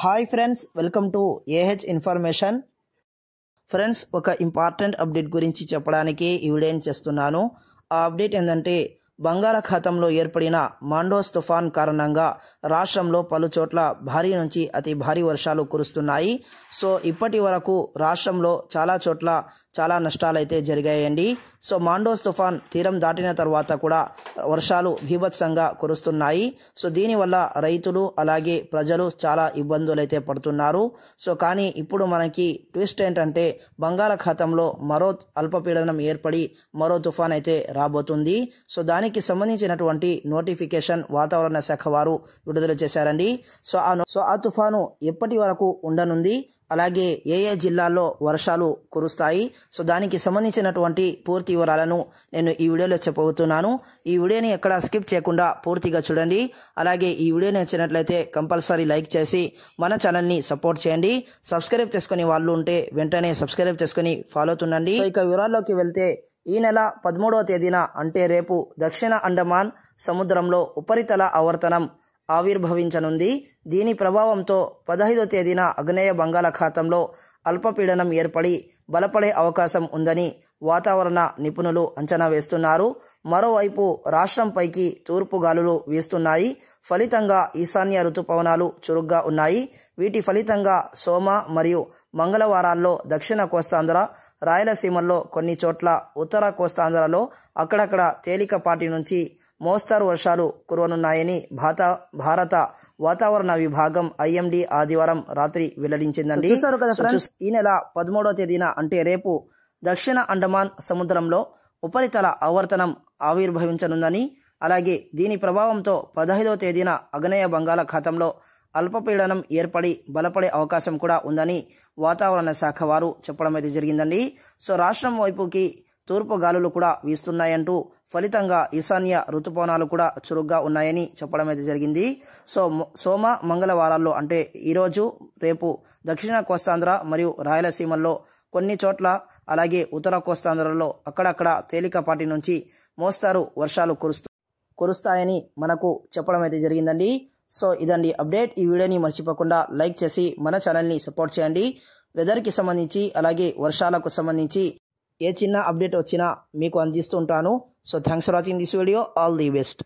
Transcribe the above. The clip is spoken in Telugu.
hi friends welcome to AH information friends ఒక ఇంపార్టెంట్ అప్డేట్ గురించి చెప్పడానికి ఈ వీడియోని చేస్తున్నాను ఆ అప్డేట్ ఏంటంటే బంగాళాఖాతంలో ఏర్పడిన మాండోస్ తుఫాన్ కారణంగా రాష్ట్రంలో పలుచోట్ల భారీ నుంచి అతి భారీ వర్షాలు కురుస్తున్నాయి సో ఇప్పటి వరకు రాష్ట్రంలో చాలా చోట్ల చాలా నష్టాలైతే జరిగాయండి సో మాండోస్ తుఫాన్ తీరం దాటిన తర్వాత కూడా వర్షాలు భీభత్సంగా కురుస్తున్నాయి సో దీనివల్ల రైతులు అలాగే ప్రజలు చాలా ఇబ్బందులైతే పడుతున్నారు సో కానీ ఇప్పుడు మనకి ట్విస్ట్ ఏంటంటే బంగాళాఖాతంలో మరో అల్పపీడనం ఏర్పడి మరో తుఫాన్ అయితే రాబోతుంది సో దానికి దానికి సంబంధించినటువంటి నోటిఫికేషన్ వాతావరణ శాఖ వారు విడుదల చేశారండి సో ఆ సో ఆ తుఫాను ఎప్పటి వరకు ఉండనుంది అలాగే ఏ ఏ జిల్లాల్లో వర్షాలు కురుస్తాయి సో దానికి సంబంధించినటువంటి పూర్తి వివరాలను నేను ఈ వీడియోలో చెప్పబోతున్నాను ఈ వీడియోని ఎక్కడ స్కిప్ చేయకుండా పూర్తిగా చూడండి అలాగే ఈ వీడియో నచ్చినట్లయితే కంపల్సరీ లైక్ చేసి మన ఛానల్ని సపోర్ట్ చేయండి సబ్స్క్రైబ్ చేసుకుని వాళ్ళు ఉంటే వెంటనే సబ్స్క్రైబ్ చేసుకుని ఫాలో అవుతుండండి ఇక వివరాల్లోకి వెళ్తే ఈ నెల పదమూడవ తేదీన అంటే రేపు దక్షిణ అండమాన్ సముద్రంలో ఉపరితల ఆవర్తనం ఆవిర్భవించనుంది దీని ప్రభావంతో పదహైదో తేదీన అగ్నేయ బంగాళాఖాతంలో అల్పపీడనం ఏర్పడి బలపడే అవకాశం ఉందని వాతావరణ నిపుణులు అంచనా వేస్తున్నారు మరోవైపు రాష్ట్రంపైకి తూర్పు గాలులు వీస్తున్నాయి ఫలితంగా ఈశాన్య ఋతుపవనాలు చురుగ్గా ఉన్నాయి వీటి ఫలితంగా సోమ మరియు మంగళవారాల్లో దక్షిణ కోస్తాంధ్ర రాయలసీమల్లో కొన్ని చోట్ల ఉత్తర కోస్తాంధ్రలో అక్కడక్కడ తేలికపాటి నుంచి మోస్తరు వర్షాలు కురవనున్నాయని భారత భారత వాతావరణ విభాగం ఐఎండి ఆదివారం రాత్రి వెల్లడించిందండి ఈ నెల పదమూడవ తేదీన అంటే రేపు దక్షిణ అండమాన్ సముద్రంలో ఉపరితల ఆవర్తనం ఆవిర్భవించనుందని అలాగే దీని ప్రభావంతో పదహైదవ తేదీన అగ్నేయ బంగాళాఖాతంలో అల్పపీడనం ఏర్పడి బలపడే అవకాశం కూడా ఉందని వాతావరణ శాఖ వారు చెప్పడం అయితే జరిగిందండి సో రాష్ట్రం వైపుకి తూర్పు గాలులు కూడా వీస్తున్నాయంటూ ఫలితంగా ఈశాన్య ఋతుపవనాలు కూడా చురుగ్గా ఉన్నాయని చెప్పడం అయితే జరిగింది సో సోమ మంగళవారాల్లో అంటే ఈరోజు రేపు దక్షిణ కోస్తాంధ్ర మరియు రాయలసీమల్లో కొన్ని చోట్ల అలాగే ఉత్తర కోస్తాంధ్రలో అక్కడక్కడ తేలికపాటి నుంచి మోస్తారు వర్షాలు కురుస్తూ కురుస్తాయని మనకు చెప్పడం అయితే జరిగిందండి సో ఇదండి అప్డేట్ ఈ వీడియోని మర్చిపోకుండా లైక్ చేసి మన ఛానల్ని సపోర్ట్ చేయండి వెదర్కి సంబంధించి అలాగే వర్షాలకు సంబంధించి ఏ చిన్న అప్డేట్ వచ్చినా మీకు అందిస్తూ ఉంటాను so thanks for watching this video all the best